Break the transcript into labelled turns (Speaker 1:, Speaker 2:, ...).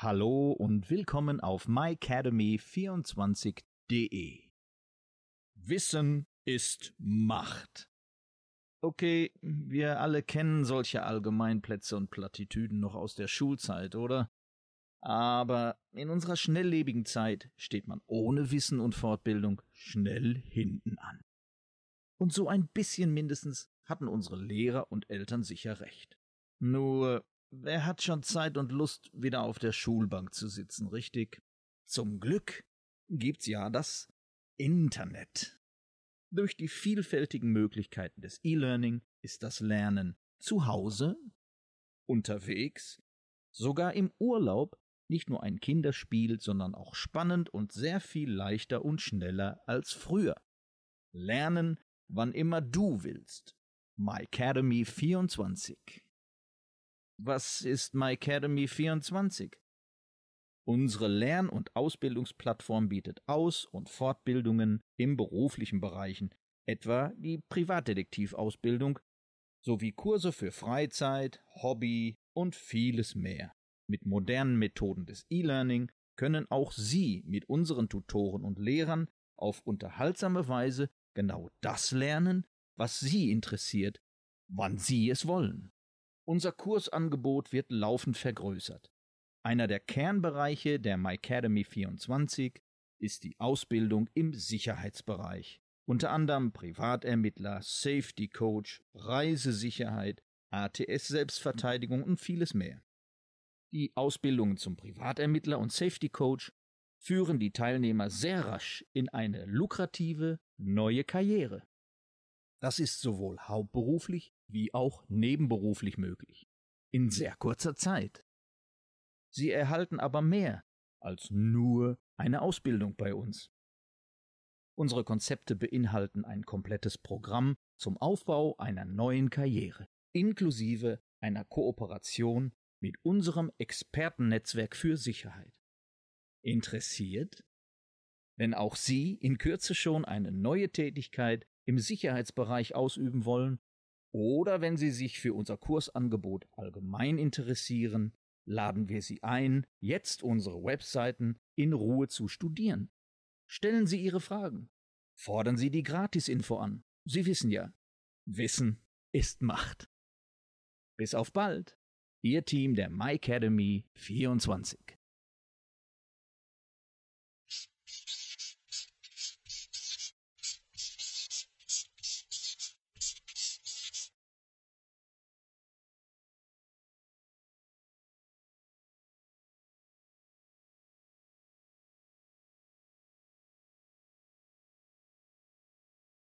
Speaker 1: Hallo und willkommen auf myacademy24.de. Wissen ist Macht. Okay, wir alle kennen solche Allgemeinplätze und Plattitüden noch aus der Schulzeit, oder? Aber in unserer schnelllebigen Zeit steht man ohne Wissen und Fortbildung schnell hinten an. Und so ein bisschen mindestens hatten unsere Lehrer und Eltern sicher recht. Nur Wer hat schon Zeit und Lust, wieder auf der Schulbank zu sitzen, richtig? Zum Glück gibt's ja das Internet. Durch die vielfältigen Möglichkeiten des E-Learning ist das Lernen zu Hause, unterwegs, sogar im Urlaub nicht nur ein Kinderspiel, sondern auch spannend und sehr viel leichter und schneller als früher. Lernen, wann immer du willst. MyCademy24 was ist MyAcademy 24? Unsere Lern- und Ausbildungsplattform bietet Aus- und Fortbildungen im beruflichen Bereichen, etwa die Privatdetektivausbildung, sowie Kurse für Freizeit, Hobby und vieles mehr. Mit modernen Methoden des E-Learning können auch Sie mit unseren Tutoren und Lehrern auf unterhaltsame Weise genau das lernen, was Sie interessiert, wann Sie es wollen. Unser Kursangebot wird laufend vergrößert. Einer der Kernbereiche der MyCademy 24 ist die Ausbildung im Sicherheitsbereich. Unter anderem Privatermittler, Safety Coach, Reisesicherheit, ATS Selbstverteidigung und vieles mehr. Die Ausbildungen zum Privatermittler und Safety Coach führen die Teilnehmer sehr rasch in eine lukrative neue Karriere. Das ist sowohl hauptberuflich wie auch nebenberuflich möglich. In sehr kurzer Zeit. Sie erhalten aber mehr als nur eine Ausbildung bei uns. Unsere Konzepte beinhalten ein komplettes Programm zum Aufbau einer neuen Karriere, inklusive einer Kooperation mit unserem Expertennetzwerk für Sicherheit. Interessiert? Wenn auch Sie in Kürze schon eine neue Tätigkeit im Sicherheitsbereich ausüben wollen, oder wenn Sie sich für unser Kursangebot allgemein interessieren, laden wir Sie ein, jetzt unsere Webseiten in Ruhe zu studieren. Stellen Sie Ihre Fragen. Fordern Sie die Gratisinfo an. Sie wissen ja, Wissen ist Macht. Bis auf bald. Ihr Team der MyCademy 24.